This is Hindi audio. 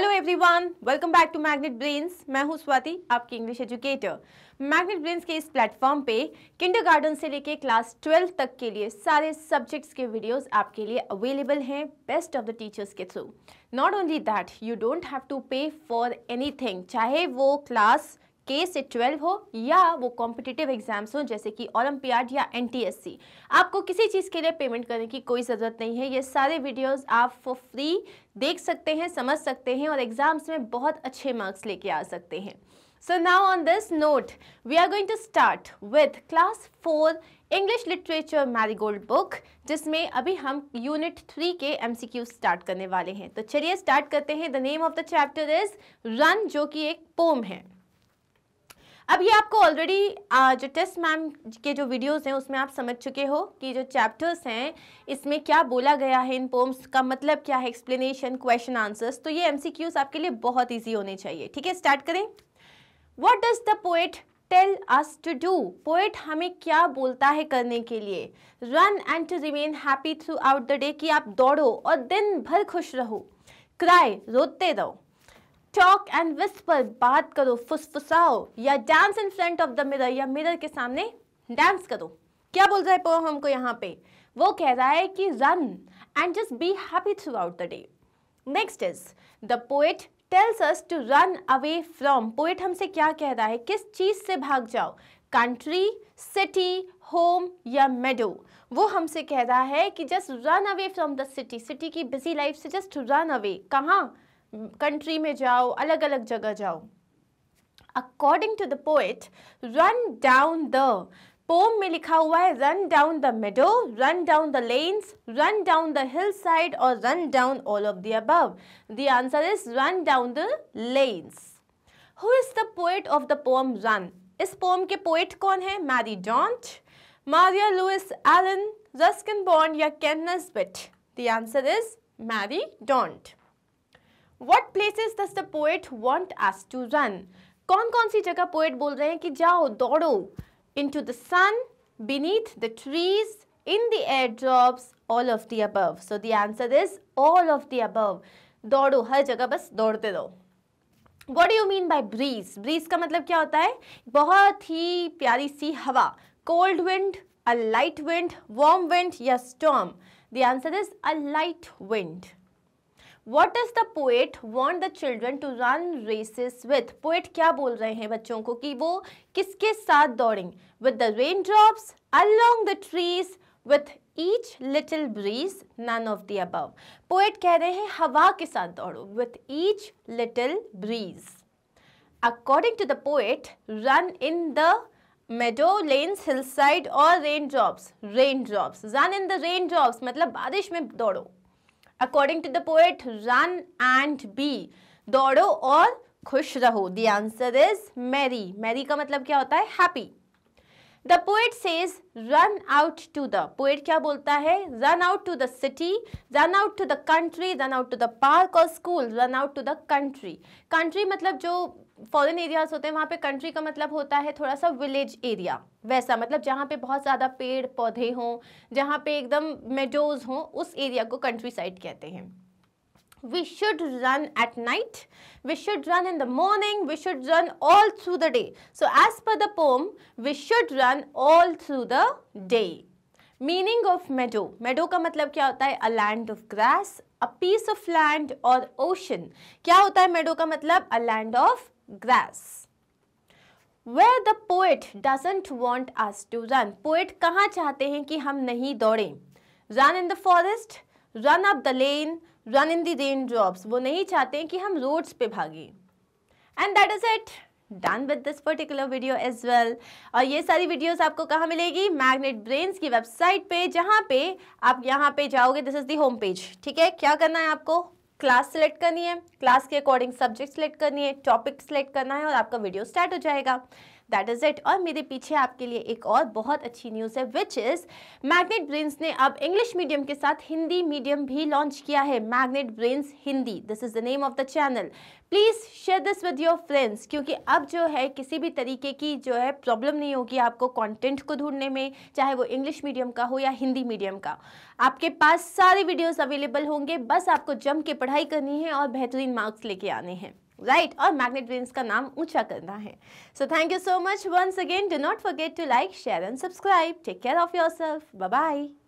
Hello everyone welcome back to Magnet Brains मैं हूं स्वाति आपकी इंग्लिश एजुकेटर मैग्नेट ब्रेन्स के इस प्लेटफॉर्म पे किंडरगार्टन से लेके क्लास ट्वेल्थ तक के लिए सारे सब्जेक्ट्स के वीडियोस आपके लिए अवेलेबल हैं बेस्ट ऑफ द टीचर्स के through not only that you don't have to pay for anything चाहे वो क्लास के से ट्वेल्व हो या वो कॉम्पिटिटिव एग्जाम्स हो जैसे कि ओलम्पियाड या एन आपको किसी चीज़ के लिए पेमेंट करने की कोई ज़रूरत नहीं है ये सारे वीडियोज़ आप फॉर फ्री देख सकते हैं समझ सकते हैं और एग्ज़ाम्स में बहुत अच्छे मार्क्स लेके आ सकते हैं so now on this note we are going to start with class four English literature Marigold book जिसमें अभी हम यूनिट थ्री के क्यू स्टार्ट करने वाले हैं तो चलिए स्टार्ट करते हैं the name of the chapter is run जो कि एक पोम है अब ये आपको ऑलरेडी जो टेस्ट मैम के जो वीडियोस हैं उसमें आप समझ चुके हो कि जो चैप्टर्स हैं इसमें क्या बोला गया है इन पोम्स का मतलब क्या है एक्सप्लेनेशन क्वेश्चन आंसर्स तो ये एमसीक्यूज आपके लिए बहुत ईजी होने चाहिए ठीक है स्टार्ट करें what does the poet tell us to do poet हमें क्या बोलता है करने के लिए run and to remain happy throughout the day कि आप दौड़ो और दिन भर खुश रहो क्राई रोते रहो टॉक एंड विस्पर बात करो फुसफुसाओ या dance in front of the mirror या मिरर के सामने डांस करो क्या बोल रहा है पोम हमको यहाँ पे वो कह रहा है कि run and just be happy throughout the day next is the poet tells us to run away from poet हमसे क्या कह रहा है किस चीज़ से भाग जाओ कंट्री सिटी होम या मेडो वो हमसे कह रहा है कि just run away from the city city की बिजी लाइफ से जस्ट रन अवे कहाँ कंट्री में जाओ अलग अलग जगह जाओ according to the poet run down the poem में लिखा हुआ है run down the meadow run down the lanes run down the hill side और run down all of the above the answer is run down the lanes who is the poet of the poem run इस पोम के पोएट कौन है Mary Dont Maria Louise Allen Ruskin Bond या Canus Bit the answer is Mary Dont what places does the poet wants to run कौन कौन सी जगह पोएट बोल रहे हैं कि जाओ दौड़ो into the sun beneath the trees in the air drops all of the above so the answer is all of the above दौड़ो हर जगह बस दौड़ते रहो what you mean by breeze breeze का मतलब क्या होता है बहुत ही प्यारी सी हवा cold wind a light wind warm wind या storm the answer is a light wind what is the poet want the children to run races with poet क्या बोल रहे हैं बच्चों को कि वो किसके साथ दौड़ें with the rain drops along the trees with each little breeze none of the above poet कह रहे हैं हवा के साथ दौड़ो with each little breeze according to the poet run in the meadow lanes hill side और rain drops rain drops run in the rain drops मतलब बारिश में दौड़ो according to the poet run and be दौड़ो और खुश रहो the answer is Mary merry का मतलब क्या होता है happy the poet says run out to the poet क्या बोलता है run out to the city run out to the country run out to the park और school run out to the country country मतलब जो फॉरन एरियाज होते हैं वहाँ पे कंट्री का मतलब होता है थोड़ा सा विलेज एरिया वैसा मतलब जहाँ पे बहुत ज़्यादा पेड़ पौधे हों जहाँ पे एकदम मेडोज हों उस एरिया को कंट्री साइड कहते हैं we should run at night, we should run in the morning, we should run all through the day. So as per the poem, we should run all through the day. Meaning of meadow meadow का मतलब क्या होता है a land of grass a piece of land और ओशन क्या होता है मेडो का मतलब a land of grass where the poet doesn't want us to run poet कहाँ चाहते हैं कि हम नहीं दौड़ें run in the forest run up the lane run in the rain drops वो नहीं चाहते हैं कि हम रोड्स पे भागें and that is it done with this particular video as well और ये सारी वीडियोस आपको कहाँ मिलेगी मैग्नेट ब्रेन्स की वेबसाइट पे जहाँ पे आप यहाँ पे जाओगे this is the home page ठीक है क्या करना है आपको क्लास सेलेक्ट करनी है क्लास के अकॉर्डिंग सब्जेक्ट सेलेक्ट करनी है टॉपिक सेलेक्ट करना है और आपका वीडियो स्टार्ट हो जाएगा दैट इज़ इट और मेरे पीछे आपके लिए एक और बहुत अच्छी न्यूज़ है विच इज़ मैग्नेट ब्रेन्स ने अब इंग्लिश मीडियम के साथ हिंदी मीडियम भी लॉन्च किया है Magnet Brains Hindi this is the name of the channel please share this with your friends क्योंकि अब जो है किसी भी तरीके की जो है प्रॉब्लम नहीं होगी आपको कंटेंट को ढूंढने में चाहे वो इंग्लिश मीडियम का हो या हिंदी मीडियम का आपके पास सारे वीडियोस अवेलेबल होंगे बस आपको जम के पढ़ाई करनी है और बेहतरीन मार्क्स लेके आने हैं राइट और मैग्नेट वेव्स का नाम ऊंचा करना है so thank you so much once again do not forget to like share and subscribe take care of yourself bye